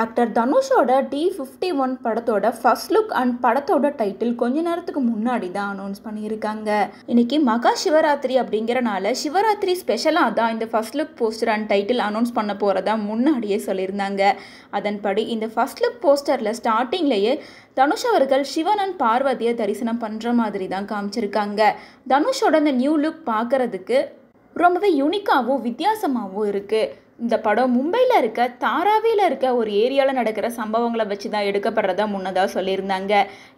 actor தனுஷோட D fifty one படத்தோட first look and படத்தோட டைட்டில் கொஞ்ச நேரத்துக்கு முன்னாடி தான் அனௌன்ஸ் பண்ணியிருக்காங்க இன்னைக்கு மகா சிவராத்திரி அப்படிங்கிறனால சிவராத்திரி ஸ்பெஷலாக தான் இந்த first look poster and title announce பண்ண போகிறதா முன்னாடியே சொல்லியிருந்தாங்க அதன்படி இந்த ஃபர்ஸ்ட் லுக் போஸ்டரில் ஸ்டார்டிங்லேயே தனுஷ் அவர்கள் சிவன் அண்ட் பார்வதியை தரிசனம் பண்ணுற மாதிரி தான் காமிச்சிருக்காங்க தனுஷோட இந்த நியூ லுக் பார்க்குறதுக்கு ரொம்பவே யூனிக்காகவும் வித்தியாசமாகவும் இருக்குது இந்த படம் மும்பையில் இருக்க தாராவியில் இருக்க ஒரு ஏரியாவில் நடக்கிற சம்பவங்களை வச்சு தான் எடுக்கப்படுறதா முன்னதாக சொல்லியிருந்தாங்க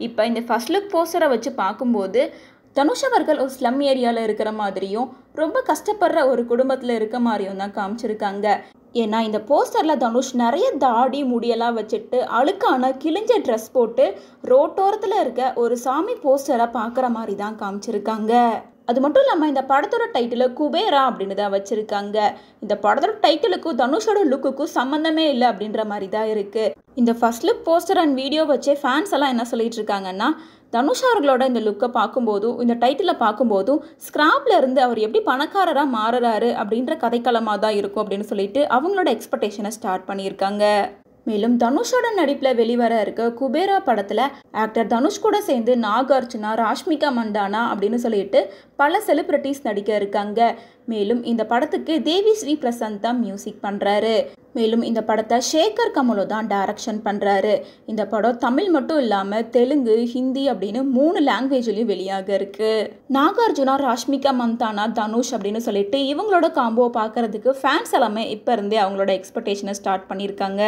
இப்போ இந்த ஃபஸ்ட் லுக் போஸ்டரை வச்சு பார்க்கும்போது தனுஷ் அவர்கள் ஒரு ஸ்லம் ஏரியாவில் இருக்கிற மாதிரியும் ரொம்ப கஷ்டப்படுற ஒரு குடும்பத்தில் இருக்க மாதிரியும் தான் காமிச்சிருக்காங்க ஏன்னா இந்த போஸ்டரில் தனுஷ் நிறைய தாடி முடியெல்லாம் வச்சுட்டு அழுக்கான கிழிஞ்ச ட்ரெஸ் போட்டு ரோட்டோரத்தில் இருக்க ஒரு சாமி போஸ்டரை பார்க்குற மாதிரி தான் காமிச்சிருக்காங்க அது மட்டும் இல்லாமல் இந்த படத்தோட டைட்டில் குபேரா அப்படின்னு தான் வச்சுருக்காங்க இந்த படத்தோட டைட்டிலுக்கும் தனுஷோட லுக்குக்கும் சம்மந்தமே இல்லை அப்படின்ற மாதிரி தான் இருக்குது இந்த first look poster and video வச்சே ஃபேன்ஸ் எல்லாம் என்ன சொல்லிட்டு இருக்காங்கன்னா தனுஷ் அவர்களோட இந்த லுக்கை பார்க்கும்போதும் இந்த டைட்டிலை பார்க்கும்போதும் ஸ்கிராப்ல இருந்து அவர் எப்படி பணக்காரராக மாறுறாரு அப்படின்ற கதைக்களமாக தான் இருக்கும் அப்படின்னு சொல்லிட்டு அவங்களோட எக்ஸ்பெக்டேஷனை ஸ்டார்ட் பண்ணியிருக்காங்க மேலும் தனுஷோட நடிப்பில் வெளிவர இருக்க குபேரா படத்தில் ஆக்டர் தனுஷ் கூட சேர்ந்து நாகார்ஜுனா ராஷ்மிகா மந்தானா அப்படின்னு சொல்லிட்டு பல செலிப்ரிட்டிஸ் நடிக்க இருக்காங்க மேலும் இந்த படத்துக்கு தேவி ஸ்ரீ பிரசாந்த் தான் மியூசிக் பண்ணுறாரு மேலும் இந்த படத்தை ஷேகர் கமலோ தான் டைரக்ஷன் பண்ணுறாரு இந்த படம் தமிழ் மட்டும் இல்லாமல் தெலுங்கு ஹிந்தி அப்படின்னு மூணு லாங்குவேஜ்லையும் வெளியாக இருக்குது நாகார்ஜுனா ராஷ்மிகா மந்தானா தனுஷ் அப்படின்னு சொல்லிட்டு இவங்களோட காம்போ பார்க்கறதுக்கு ஃபேன்ஸ் எல்லாமே இப்போ இருந்தே அவங்களோட எக்ஸ்பெக்டேஷனை ஸ்டார்ட் பண்ணியிருக்காங்க